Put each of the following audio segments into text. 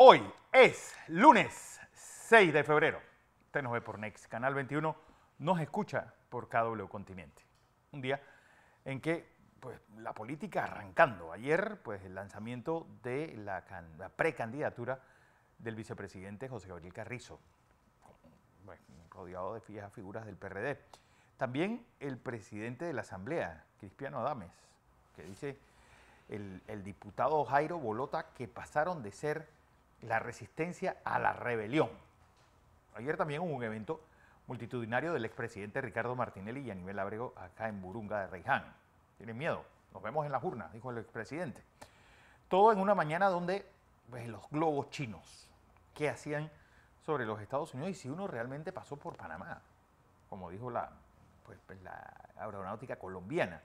Hoy es lunes 6 de febrero. Usted nos ve por Next Canal 21, nos escucha por KW Continente. Un día en que pues, la política arrancando. Ayer, pues el lanzamiento de la, precandidatura del vicepresidente José Gabriel Carrizo, rodeado de fijas figuras del PRD. También el presidente de la Asamblea, Cristiano Adames, que dice el, el diputado Jairo Bolota que pasaron de ser la resistencia a la rebelión. Ayer también hubo un evento multitudinario del expresidente Ricardo Martinelli y Aníbal Abrego acá en Burunga de Reiján. Tienen miedo, nos vemos en las urnas, dijo el expresidente. Todo en una mañana donde pues, los globos chinos, ¿qué hacían sobre los Estados Unidos y si uno realmente pasó por Panamá? Como dijo la, pues, pues, la aeronáutica colombiana.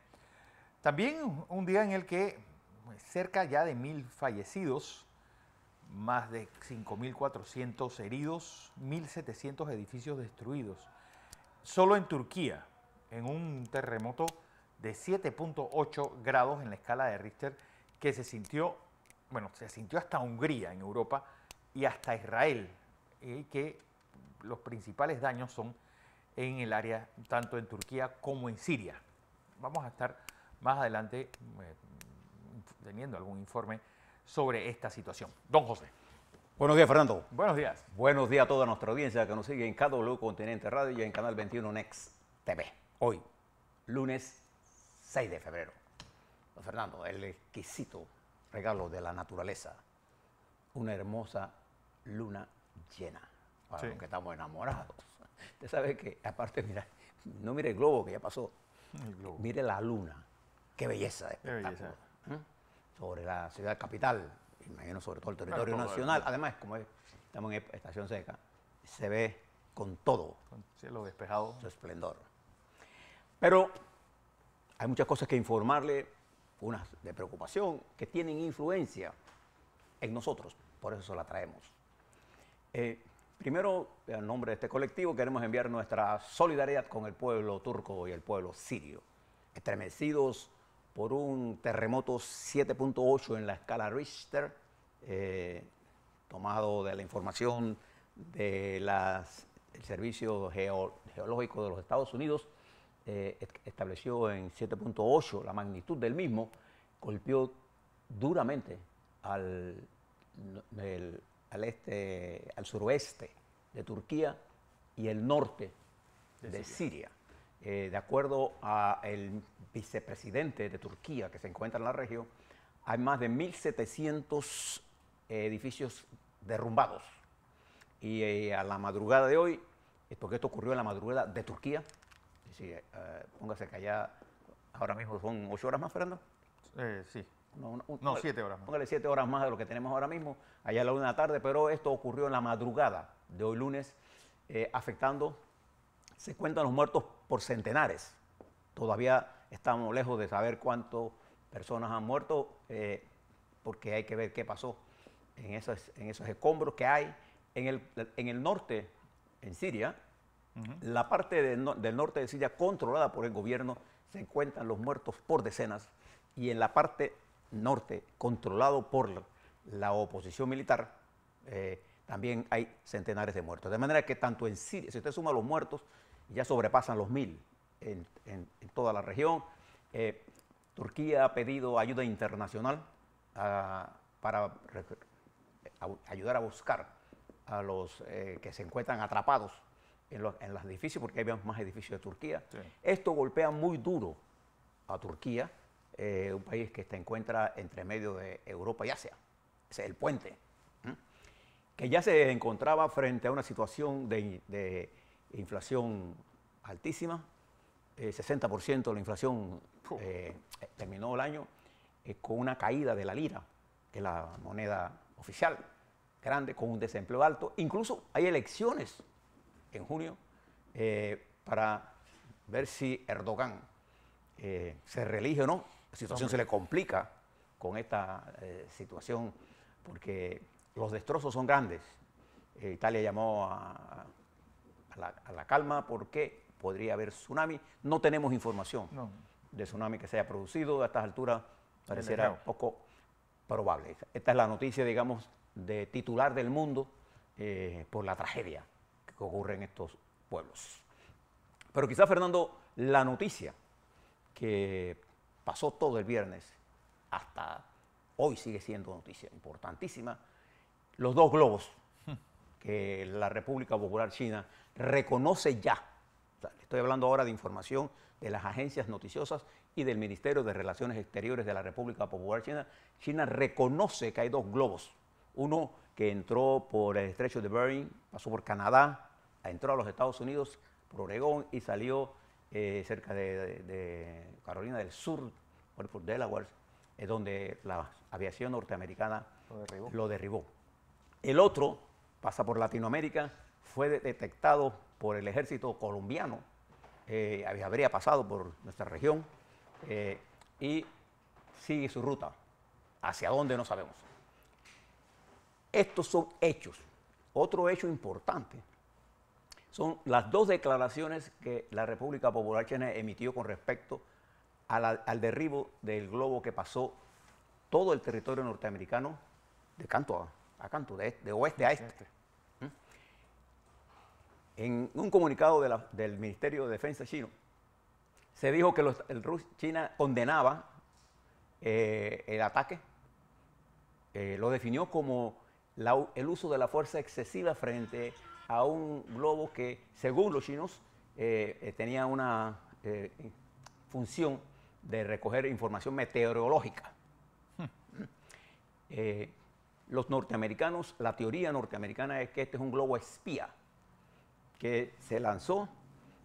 También un día en el que cerca ya de mil fallecidos más de 5.400 heridos, 1.700 edificios destruidos. Solo en Turquía, en un terremoto de 7.8 grados en la escala de Richter, que se sintió, bueno, se sintió hasta Hungría en Europa y hasta Israel, y que los principales daños son en el área, tanto en Turquía como en Siria. Vamos a estar más adelante eh, teniendo algún informe sobre esta situación. Don José. Buenos días, Fernando. Buenos días. Buenos días a toda nuestra audiencia que nos sigue en KW Continente Radio y en Canal 21 Next TV. Hoy, lunes 6 de febrero. Don Fernando, el exquisito regalo de la naturaleza. Una hermosa luna llena para los que estamos enamorados. Usted sabe que, aparte, mira, no mire el globo que ya pasó. Mire la luna. Qué belleza Qué belleza sobre la ciudad capital, imagino sobre todo el territorio nacional, además como estamos en estación seca, se ve con todo. Con cielo despejado. Su esplendor. Pero hay muchas cosas que informarle, unas de preocupación, que tienen influencia en nosotros, por eso la traemos. Eh, primero, en nombre de este colectivo, queremos enviar nuestra solidaridad con el pueblo turco y el pueblo sirio, estremecidos por un terremoto 7.8 en la escala Richter, eh, tomado de la información del Servicio Geológico de los Estados Unidos, eh, estableció en 7.8 la magnitud del mismo, golpeó duramente este, al, suroeste de Turquía y el norte de, Siria. Eh, de acuerdo al vicepresidente de Turquía que se encuentra en la región, hay más de 1.700 eh, edificios derrumbados. Y eh, a la madrugada de hoy, porque esto ocurrió en la madrugada de Turquía, póngase que allá ahora mismo son ocho horas más, Fernando. sí. No, no, siete horas más. Póngale siete horas más de lo que tenemos ahora mismo, allá a la una de la tarde, pero esto ocurrió en la madrugada de hoy lunes, afectando se cuentan los muertos por centenares. Todavía estamos lejos de saber cuántas personas han muerto, eh, porque hay que ver qué pasó en esos, en esos escombros que hay. En el, norte, en Siria, la parte del norte de Siria controlada por el gobierno, se cuentan los muertos por decenas. Y en la parte norte, controlado por la, oposición militar, eh, también hay centenares de muertos. De manera que tanto en Siria, si usted suma los muertos ya sobrepasan los mil en, toda la región. Eh, Turquía ha pedido ayuda internacional ah, para ayudar a buscar a los eh, que se encuentran atrapados en, los edificios, porque hay más edificios de Turquía. Esto golpea muy duro a Turquía, eh, un país que se encuentra entre medio de Europa y Asia. Es el puente, que ya se encontraba frente a una situación de inflación altísima, 60% eh, de la inflación eh, eh, terminó el año con una caída de la lira, que es la moneda oficial grande, con un desempleo alto. Incluso hay elecciones en junio para ver si Erdogan se reelige o no. La situación se le complica con esta situación porque los destrozos son grandes. Italia llamó a, a la, calma porque podría haber tsunami. No tenemos información de tsunami que se haya producido. A estas alturas pareciera poco probable. Esta es la noticia, digamos, de titular del mundo eh, por la tragedia que ocurre en estos pueblos. Pero quizás, Fernando, la noticia que pasó todo el viernes hasta hoy sigue siendo noticia importantísima. Los dos globos que la República Popular China reconoce ya. Estoy hablando ahora de información de las agencias noticiosas y del Ministerio de Relaciones Exteriores de la República Popular China. China reconoce que hay dos globos. Uno que entró por el estrecho de Bering, pasó por Canadá, entró a los Estados Unidos, por Oregón y salió eh, cerca de, Carolina del Sur, por, Delaware, es donde la aviación norteamericana lo derribó. El otro pasa por Latinoamérica, fue detectado por el ejército colombiano, eh, habría pasado por nuestra región eh, y sigue su ruta. ¿Hacia dónde no sabemos? Estos son hechos. Otro hecho importante son las dos declaraciones que la República Popular China emitió con respecto al derribo del globo que pasó todo el territorio norteamericano de canto de, de oeste a este. este. ¿Mm? En un comunicado del Ministerio de Defensa chino, se dijo que el, China condenaba eh, el ataque, eh, lo definió como el uso de la fuerza excesiva frente a un globo que, según los chinos, eh, tenía una función de recoger información meteorológica. Hmm los norteamericanos, la teoría norteamericana es que este es un globo espía que se lanzó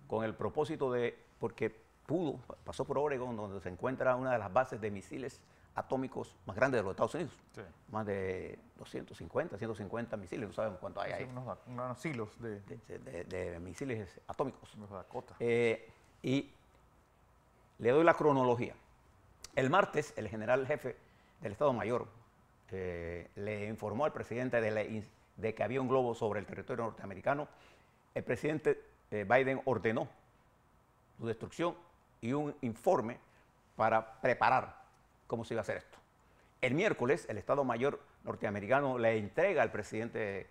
con el propósito de, porque pudo, pasó por Oregón, donde se encuentra una de las bases de misiles atómicos más grandes de los Estados Unidos. Más de 250, 150 misiles, no sabemos cuánto hay sí, ahí. Unos, silos de... misiles atómicos. Eh, y le doy la cronología. El martes, el general jefe del Estado Mayor, le informó al presidente de, que había un globo sobre el territorio norteamericano, el presidente eh, Biden ordenó su destrucción y un informe para preparar cómo se iba a hacer esto. El miércoles, el Estado Mayor norteamericano le entrega al presidente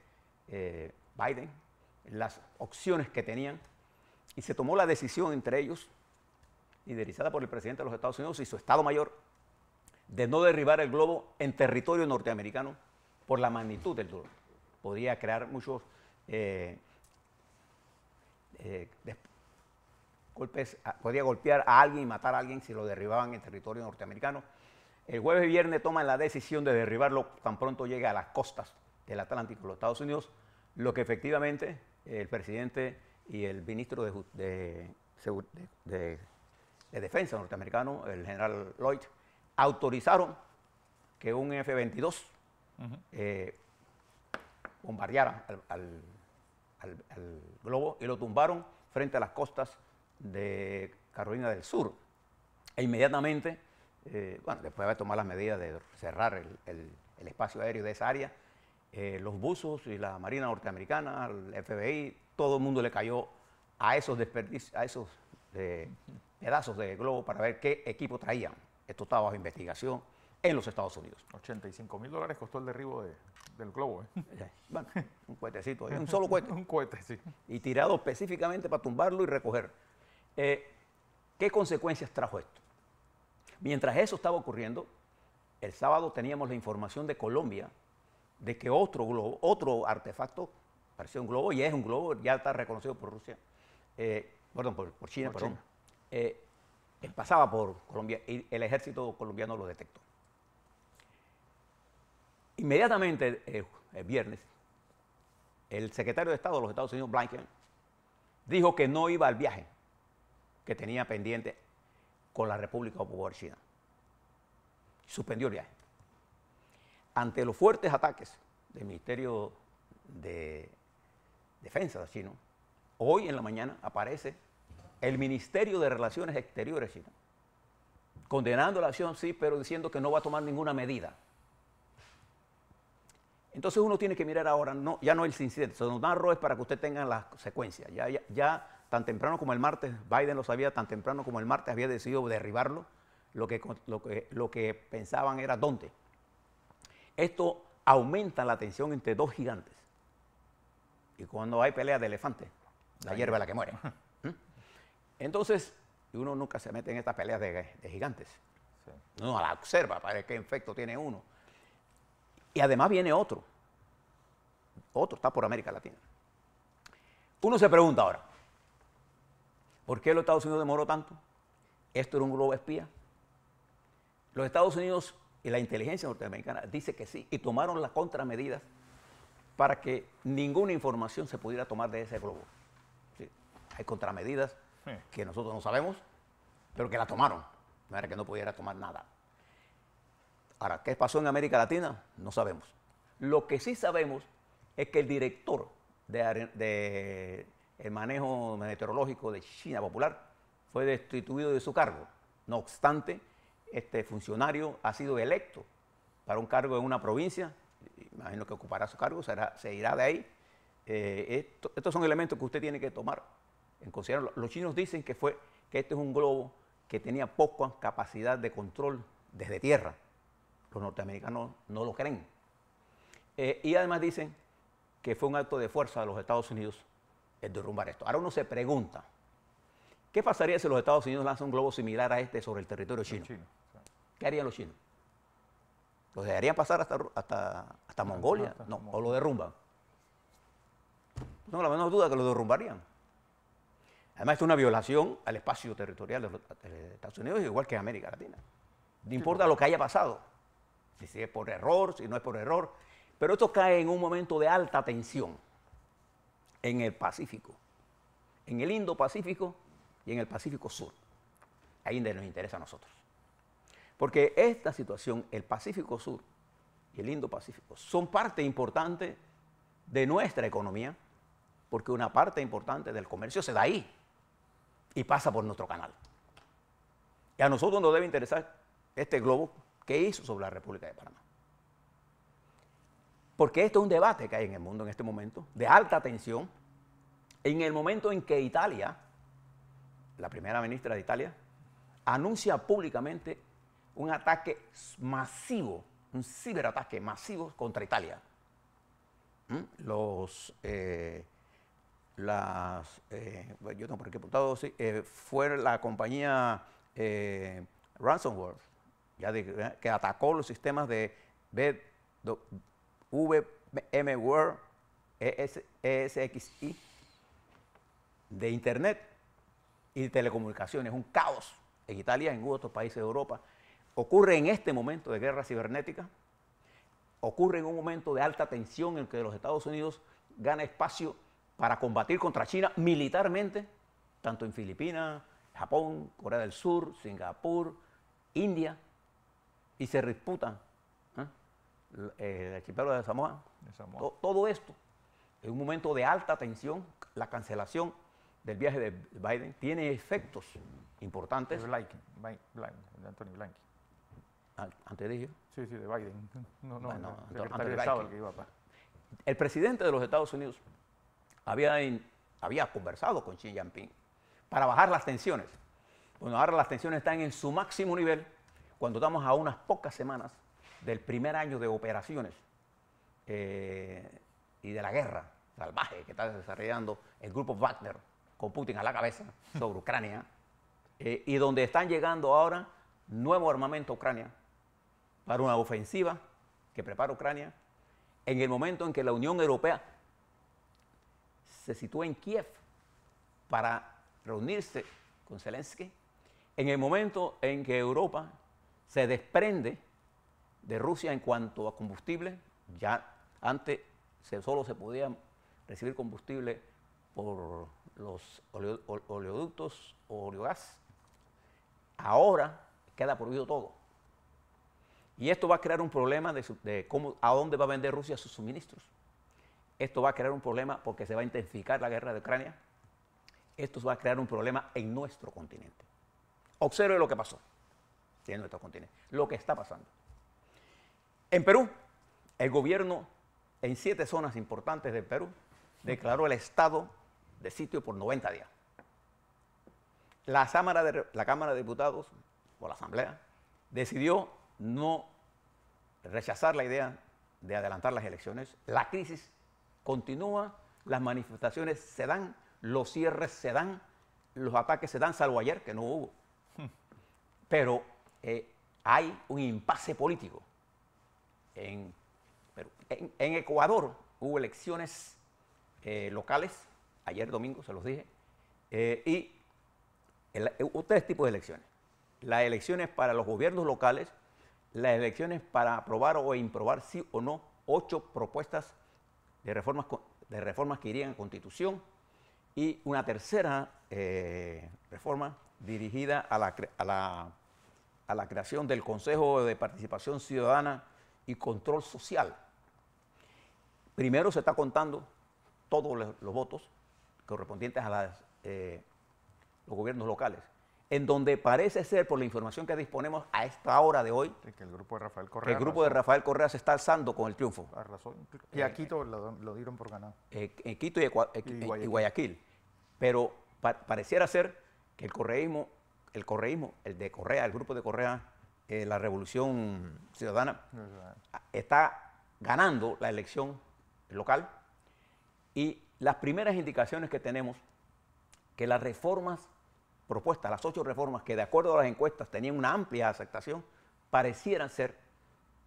eh, Biden las opciones que tenían y se tomó la decisión entre ellos, liderizada por el presidente de los Estados Unidos y su Estado Mayor, de no derribar el globo en territorio norteamericano por la magnitud del dolor. Podría crear muchos eh, eh, golpes, podría golpear a alguien y matar a alguien si lo derribaban en territorio norteamericano. El jueves y viernes toman la decisión de derribarlo tan pronto llegue a las costas del Atlántico los Estados Unidos, lo que efectivamente el presidente y el ministro de, de Defensa norteamericano, el general Lloyd, autorizaron que un F-22 eh, bombardeara al, globo y lo tumbaron frente a las costas de Carolina del Sur. E inmediatamente, eh, bueno, después de haber tomado las medidas de cerrar el, espacio aéreo de esa área, eh, los buzos y la Marina Norteamericana, el FBI, todo el mundo le cayó a esos a esos pedazos de globo para ver qué equipo traían. Esto estaba bajo investigación en los Estados Unidos. 85 mil dólares costó el derribo del globo. ¿eh? Bueno, un cohetecito, un solo cohete. un cohete, sí. Y tirado específicamente para tumbarlo y recoger. Eh, ¿Qué consecuencias trajo esto? Mientras eso estaba ocurriendo, el sábado teníamos la información de Colombia de que otro globo, otro artefacto, parecía un globo y es un globo, ya está reconocido por Rusia, eh, perdón, por, China, perdón, eh, pasaba por Colombia y el ejército colombiano lo detectó. Inmediatamente, eh, el viernes, el secretario de Estado de los Estados Unidos, Blinken, dijo que no iba al viaje que tenía pendiente con la República Popular China. Suspendió el viaje. Ante los fuertes ataques del Ministerio de Defensa chino, hoy en la mañana aparece el Ministerio de Relaciones Exteriores condenando la acción, sí, pero diciendo que no va a tomar ninguna medida. Entonces uno tiene que mirar ahora, no, ya no el incidente, se nos da es para que usted tenga las secuencias. Ya, ya, tan temprano como el martes, Biden lo sabía, tan temprano como el martes había decidido derribarlo, lo que, pensaban era dónde. Esto aumenta la tensión entre dos gigantes. Y cuando hay pelea de elefantes, la, la hierba es la que muere. Entonces, uno nunca se mete en estas peleas de, gigantes. Sí. Uno la observa para ver qué efecto tiene uno. Y además viene otro. Otro está por América Latina. Uno se pregunta ahora, ¿por qué los Estados Unidos demoró tanto? ¿Esto era un globo espía? Los Estados Unidos y la inteligencia norteamericana dice que sí y tomaron las contramedidas para que ninguna información se pudiera tomar de ese globo. Hay contramedidas que nosotros no sabemos, pero que la tomaron. No era que no pudiera tomar nada. Ahora, ¿qué pasó en América Latina? No sabemos. Lo que sí sabemos es que el director de, manejo meteorológico de China Popular fue destituido de su cargo. No obstante, este funcionario ha sido electo para un cargo en una provincia, imagino que ocupará su cargo, se irá de ahí. Eh, estos son elementos que usted tiene que tomar los chinos dicen que, fue, que este es un globo que tenía poca capacidad de control desde tierra. Los norteamericanos no lo creen. Eh, y además dicen que fue un acto de fuerza de los Estados Unidos el derrumbar esto. Ahora uno se pregunta, ¿qué pasaría si los Estados Unidos lanzan un globo similar a este sobre el territorio chino? ¿Qué harían los chinos? ¿Los dejarían pasar hasta, hasta, hasta Mongolia? No, o lo derrumban. No, la menos duda que lo derrumbarían. Además, es una violación al espacio territorial de los Estados Unidos, igual que en América Latina. No importa lo que haya pasado, si es por error, si no es por error, pero esto cae en un momento de alta tensión en el Pacífico, en el Indo-Pacífico y en el Pacífico Sur. Ahí donde nos interesa a nosotros. Porque esta situación, el Pacífico Sur y el Indo-Pacífico, son parte importante de nuestra economía, porque una parte importante del comercio se da ahí y pasa por nuestro canal. Y a nosotros nos debe interesar este globo que hizo sobre la República de Panamá. Porque esto es un debate que hay en el mundo en este momento, de alta tensión, en el momento en que Italia, la primera ministra de Italia, anuncia públicamente un ataque masivo, un ciberataque masivo contra Italia. ¿Mm? Los eh, las, eh, yo tengo por aquí sí, eh, fue la compañía eh, ransomware, que atacó los sistemas de VMware ESXi de Internet y telecomunicaciones, un caos en Italia, en otros países de Europa. Ocurre en este momento de guerra cibernética, ocurre en un momento de alta tensión en que los Estados Unidos gana espacio para combatir contra China militarmente, tanto en Filipinas, Japón, Corea del Sur, Singapur, India, y se disputan ¿eh? el archipiélago de Samoa. todo esto en un momento de alta tensión, la cancelación del viaje de Biden tiene efectos importantes. Anthony ¿Antes de Sí, sí, de Biden. No, no, el presidente de los Estados Unidos había, conversado con Xi Jinping para bajar las tensiones. Bueno, ahora las tensiones están en su máximo nivel cuando estamos a unas pocas semanas del primer año de operaciones eh, y de la guerra salvaje que está desarrollando el grupo Wagner con Putin a la cabeza sobre Ucrania eh, y donde están llegando ahora nuevo armamento a Ucrania para una ofensiva que prepara Ucrania en el momento en que la Unión Europea se sitúa en Kiev para reunirse con Zelensky en el momento en que Europa se desprende de Rusia en cuanto a combustible. Ya antes solo se podía recibir combustible por los oleoductos o oleogás, Ahora queda prohibido todo. Y esto va a crear un problema de, de cómo, a dónde va a vender Rusia sus suministros. Esto va a crear un problema porque se va a intensificar la guerra de Ucrania. Esto va a crear un problema en nuestro continente. Observe lo que pasó en nuestro continente, lo que está pasando. En Perú, el gobierno en siete zonas importantes del Perú declaró el estado de sitio por 90 días. La Cámara de, la Cámara de Diputados, o la Asamblea, decidió no rechazar la idea de adelantar las elecciones. La crisis continúa, las manifestaciones se dan, los cierres se dan, los ataques se dan, salvo ayer, que no hubo. Pero eh, hay un impasse político. En, Ecuador hubo elecciones eh, locales, ayer domingo se los dije, eh, y hubo tres tipos de elecciones. Las elecciones para los gobiernos locales, las elecciones para aprobar o improbar sí o no ocho propuestas de reformas, de reformas que irían a constitución y una tercera eh, reforma dirigida a la, a, la, creación del Consejo de Participación Ciudadana y Control Social. Primero se está contando todos los votos correspondientes a eh, los gobiernos locales en donde parece ser, por la información que disponemos a esta hora de hoy, que el grupo de Rafael Correa, el grupo de Rafael Correa se está alzando con el triunfo. Ah, y a eh, Quito lo, dieron por ganado. Eh, en Quito y, eh, Guayaquil. Pero pareciera ser que el correísmo, el correísmo, el de Correa, el grupo de Correa, la Revolución Ciudadana, está ganando la elección local y las primeras indicaciones que tenemos que las reformas propuestas, las ocho reformas que de acuerdo a las encuestas tenían una amplia aceptación, parecieran ser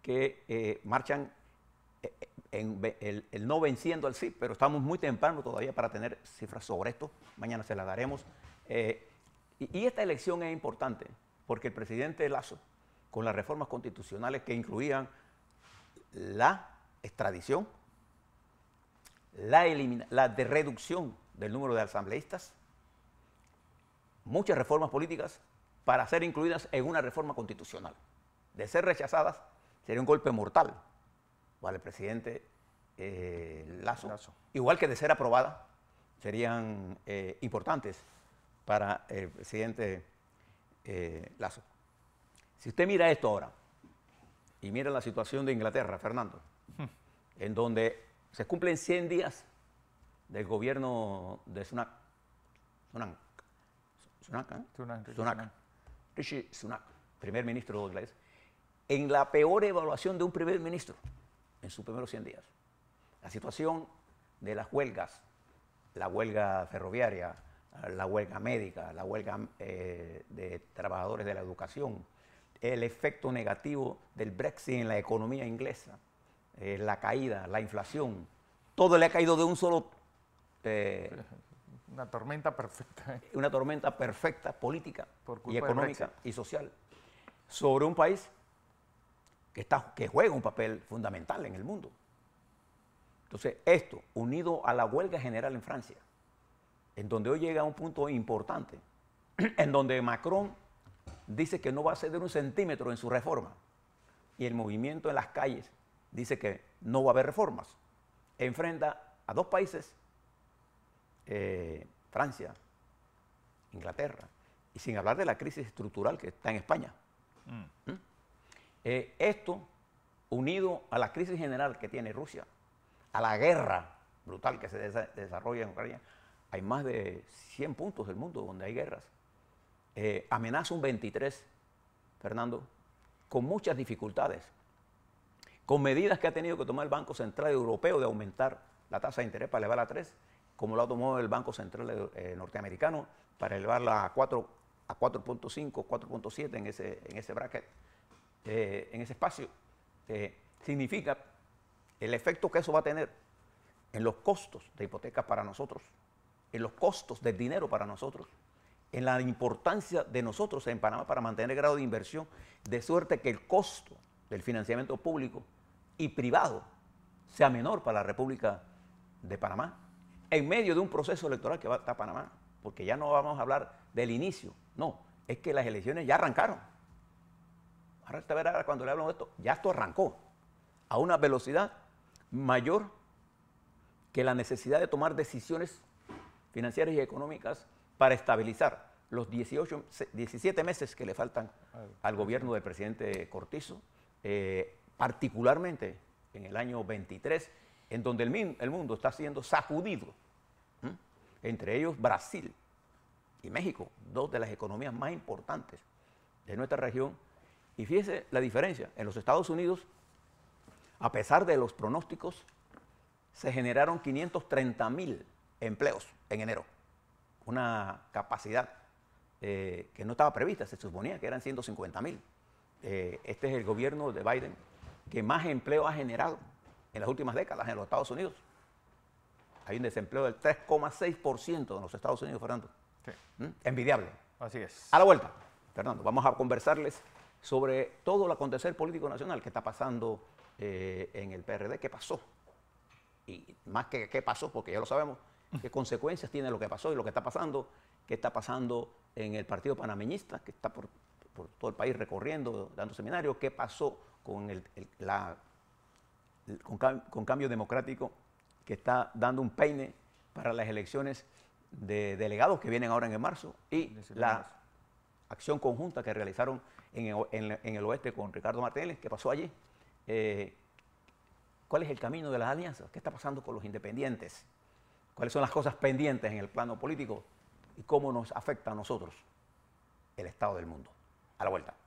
que eh, marchan eh, eh, el, no venciendo al sí, pero estamos muy temprano todavía para tener cifras sobre esto, mañana se las daremos. y, esta elección es importante porque el presidente Lazo, con las reformas constitucionales que incluían la extradición, la, la reducción del número de asambleístas, muchas reformas políticas para ser incluidas en una reforma constitucional. De ser rechazadas sería un golpe mortal para el presidente eh, Lazo. igual que de ser aprobada serían eh, importantes para el presidente eh, Lazo. Si usted mira esto ahora y mira la situación de Inglaterra, Fernando, hmm. en donde se cumplen 100 días del gobierno de una ¿eh? Sunak, Sunak, Sunak. primer ministro inglés, en la peor evaluación de un primer ministro en sus primeros 100 días. La situación de las huelgas, la huelga ferroviaria, la huelga médica, la huelga eh, de trabajadores de la educación, el efecto negativo del Brexit en la economía inglesa, eh, la caída, la inflación, todo le ha caído de un solo... Una tormenta perfecta. Una tormenta perfecta política y económica y social sobre un país que, está, que juega un papel fundamental en el mundo. Entonces, esto, unido a la huelga general en Francia, en donde hoy llega a un punto importante, en donde Macron dice que no va a ceder un centímetro en su reforma, y el movimiento en las calles dice que no va a haber reformas, enfrenta a dos países eh, Francia, Inglaterra, y sin hablar de la crisis estructural que está en España. Mm. ¿Mm? Eh, esto, unido a la crisis general que tiene Rusia, a la guerra brutal que se desarrolla en Ucrania, hay más de 100 puntos del mundo donde hay guerras. Eh, amenaza un 23, Fernando, con muchas dificultades, con medidas que ha tenido que tomar el Banco Central Europeo de aumentar la tasa de interés para elevar a 3 como lo ha tomado el Banco Central eh, eh, norteamericano, para elevarla a 4.5, a 4.7 en ese, en ese bracket, eh, en ese espacio, significa el efecto que eso va a tener en los costos de hipotecas para nosotros, en los costos del dinero para nosotros, en la importancia de nosotros en Panamá para mantener el grado de inversión, de suerte que el costo del financiamiento público y privado sea menor para la República de Panamá en medio de un proceso electoral que va estar Panamá, porque ya no vamos a hablar del inicio, no, es que las elecciones ya arrancaron. Ahora, ahora cuando le hablamos de esto, ya esto arrancó a una velocidad mayor que la necesidad de tomar decisiones financieras y económicas para estabilizar los 17 meses que le faltan al gobierno del presidente Cortizo, eh, particularmente en el año 23, en donde el, el mundo está siendo sacudido entre ellos Brasil y México, dos de las economías más importantes de nuestra región. Y fíjese la diferencia, en los Estados Unidos, a pesar de los pronósticos, se generaron 530 mil empleos en enero, una capacidad eh, que no estaba prevista, se suponía que eran 150 mil. Eh, este es el gobierno de Biden que más empleo ha generado en las últimas décadas en los Estados Unidos. Hay un desempleo del 3,6% en los Estados Unidos, Fernando. ¿Mm? Envidiable. Así es. A la vuelta, Fernando, vamos a conversarles sobre todo el acontecer político nacional que está pasando eh, en el PRD, qué pasó. Y más que qué pasó, porque ya lo sabemos, qué mm. consecuencias tiene lo que pasó y lo que está pasando, qué está pasando en el Partido Panameñista, que está por, todo el país recorriendo, dando seminarios, qué pasó con, el, con cambio democrático que está dando un peine para las elecciones de delegados que vienen ahora en marzo y la acción conjunta que realizaron en el, oeste con Ricardo Martínez, que pasó allí. Eh, ¿Cuál es el camino de las alianzas? ¿Qué está pasando con los independientes? ¿Cuáles son las cosas pendientes en el plano político? ¿Y cómo nos afecta a nosotros el estado del mundo? A la vuelta.